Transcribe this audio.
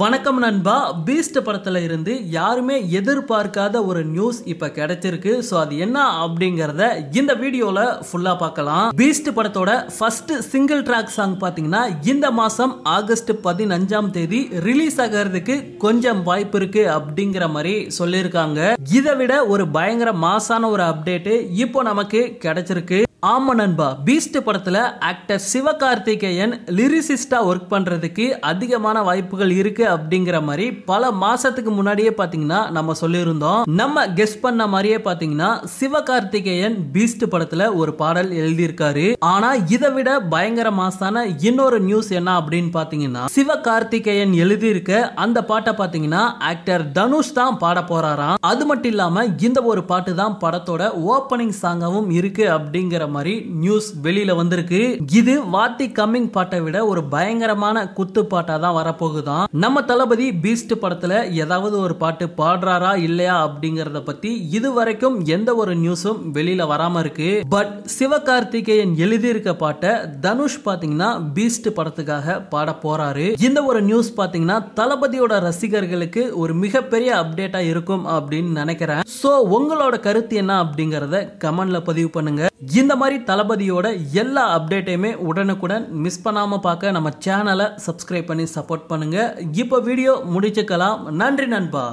வணக்கம் நண்பா பீஸ்ட் படத்தில் இருந்து யாருமே எதிர்பார்க்காத ஒரு நியூஸ் இப்போ கிடைச்சிருக்கு ஸோ அது என்ன அப்படிங்கிறத இந்த வீடியோவில் ஃபுல்லாக பார்க்கலாம் பீஸ்ட் படத்தோட ஃபர்ஸ்ட் சிங்கிள் ட்ராக் சாங் பார்த்தீங்கன்னா இந்த மாதம் ஆகஸ்ட் பதினஞ்சாம் தேதி ரிலீஸ் ஆகிறதுக்கு கொஞ்சம் வாய்ப்பு இருக்கு அப்படிங்கிற மாதிரி சொல்லியிருக்காங்க இதை விட ஒரு பயங்கர மாசான ஒரு அப்டேட்டு இப்போ நமக்கு கிடைச்சிருக்கு ஆமா நண்பா பீஸ்ட் படத்தில் ஆக்டர் சிவகார்த்திகேயன் லிரிசிஸ்டாக ஒர்க் பண்ணுறதுக்கு அதிகமான வாய்ப்புகள் இருக்குது அப்படிங்கிற மாதிரி பல மாதத்துக்கு முன்னாடியே பார்த்தீங்கன்னா நம்ம சொல்லியிருந்தோம் நம்ம கெஸ் பண்ண மாதிரியே பார்த்தீங்கன்னா சிவகார்த்திகேயன் பீஸ்ட் படத்தில் ஒரு பாடல் எழுதியிருக்காரு ஆனால் இதை விட பயங்கர மாசான இன்னொரு நியூஸ் என்ன அப்படின்னு பார்த்தீங்கன்னா சிவகார்த்திகேயன் எழுதியிருக்க அந்த பாட்டை பார்த்தீங்கன்னா ஆக்டர் தனுஷ் தான் பாட போகிறாராம் அது மட்டும் இல்லாமல் இந்த ஒரு பாட்டு தான் படத்தோட ஓப்பனிங் சாங்காகவும் இருக்குது அப்படிங்கிற மாதிரி நியூஸ் வெளியில வந்திருக்கு இது வாத்தி கம்மிங் பாட்டை விட ஒரு பயங்கரமான குத்து பாட்டா தான் வரப்போகுதான் நம்ம தளபதி பீஸ்ட் படத்துல ஏதாவது ஒரு பாட்டு பாடுறாரா இல்லையா அப்படிங்கறத பத்தி இது வரைக்கும் எந்த ஒரு நியூஸும் வெளியில வராம இருக்கு பட் சிவகார்த்திகேயன் எழுதியிருக்க பாட்டை தனுஷ் பாத்தீங்கன்னா பீஸ்ட் படத்துக்காக பாட போறாரு இந்த ஒரு நியூஸ் பாத்தீங்கன்னா தளபதியோட ரசிகர்களுக்கு ஒரு மிகப்பெரிய அப்டேட்டா இருக்கும் அப்படின்னு நினைக்கிறேன் சோ உங்களோட கருத்து என்ன அப்படிங்கறத கமெண்ட்ல பதிவு பண்ணுங்க இந்த மாதிரி தளபதியோட எல்லா அப்டேட்டையுமே உடனுக்குடன் மிஸ் பண்ணாமல் பார்க்க நம்ம சேனலை சப்ஸ்கிரைப் பண்ணி சப்போர்ட் பண்ணுங்கள் இப்போ வீடியோ முடிச்சுக்கலாம் நன்றி நண்பா